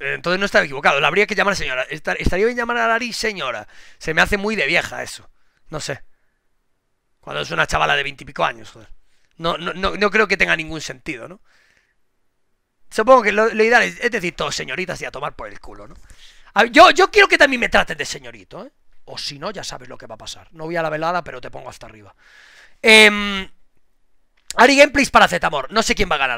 Eh, entonces no estaba equivocado, la habría que llamar señora. estaría bien llamar a Ari señora. Se me hace muy de vieja eso. No sé. Cuando es una chavala de veintipico años, joder. No, no, creo que tenga ningún sentido, ¿no? Supongo que le ideal es, decir, todos señoritas y a tomar por el culo, ¿no? yo, yo quiero que también me trates de señorito, ¿eh? O si no, ya sabes lo que va a pasar. No voy a la velada, pero te pongo hasta arriba. Em, Ari Gameplays para Zetamor. No sé quién va a ganar.